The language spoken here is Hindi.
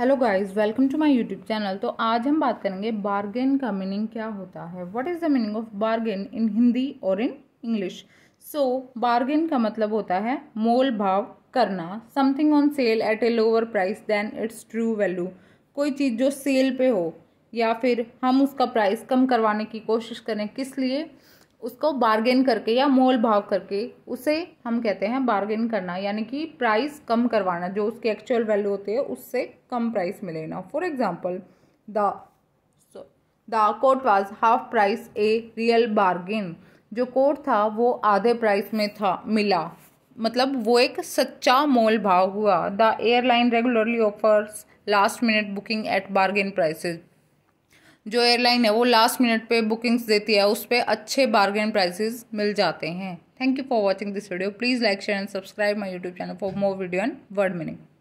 hello guys welcome to my YouTube channel तो आज हम बात करेंगे बार्गेन का मीनिंग क्या होता है what is the meaning of bargain in Hindi और इन इंग्लिश सो बार्गेन का मतलब होता है मोल भाव करना something on sale at a lower price than its true value कोई चीज़ जो सेल पे हो या फिर हम उसका प्राइस कम करवाने की कोशिश करें किस लिए उसको बार्गेन करके या मोल भाव करके उसे हम कहते हैं बार्गेन करना यानी कि प्राइस कम करवाना जो उसके एक्चुअल वैल्यू होती है उससे कम प्राइस में लेना for example the the coat was half price a real bargain जो कोट था वो आधे प्राइस में था मिला मतलब वो एक सच्चा मोल भाव हुआ the airline regularly offers last minute booking at bargain prices जो एयरलाइन है वो लास्ट मिनट पे बुकिंग्स देती है उस पर अच्छे बार्गेन प्राइसेस मिल जाते हैं thank you for watching this video please like share and subscribe my YouTube channel for more video and word meaning